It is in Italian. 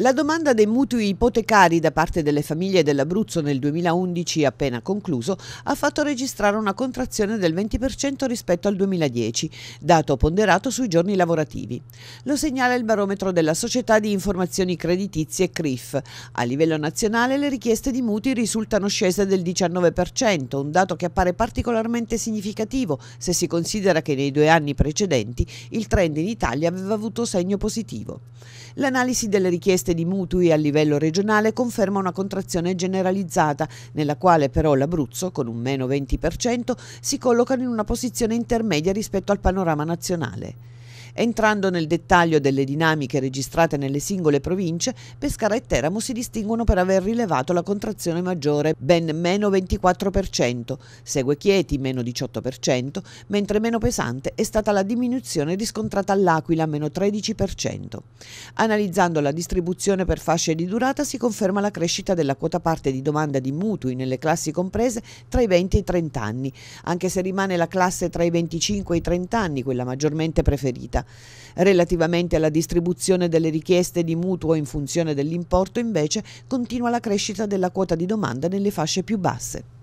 La domanda dei mutui ipotecari da parte delle famiglie dell'Abruzzo nel 2011 appena concluso ha fatto registrare una contrazione del 20% rispetto al 2010, dato ponderato sui giorni lavorativi. Lo segnala il barometro della Società di Informazioni Creditizie CRIF. A livello nazionale le richieste di mutui risultano scese del 19%, un dato che appare particolarmente significativo se si considera che nei due anni precedenti il trend in Italia aveva avuto segno positivo. L'analisi delle richieste richieste di mutui a livello regionale conferma una contrazione generalizzata, nella quale però l'Abruzzo, con un meno 20%, si collocano in una posizione intermedia rispetto al panorama nazionale. Entrando nel dettaglio delle dinamiche registrate nelle singole province, Pescara e Teramo si distinguono per aver rilevato la contrazione maggiore, ben meno 24%, segue Chieti meno 18%, mentre meno pesante è stata la diminuzione riscontrata all'Aquila meno 13%. Analizzando la distribuzione per fasce di durata si conferma la crescita della quota parte di domanda di mutui nelle classi comprese tra i 20 e i 30 anni, anche se rimane la classe tra i 25 e i 30 anni quella maggiormente preferita vita. Relativamente alla distribuzione delle richieste di mutuo in funzione dell'importo, invece, continua la crescita della quota di domanda nelle fasce più basse.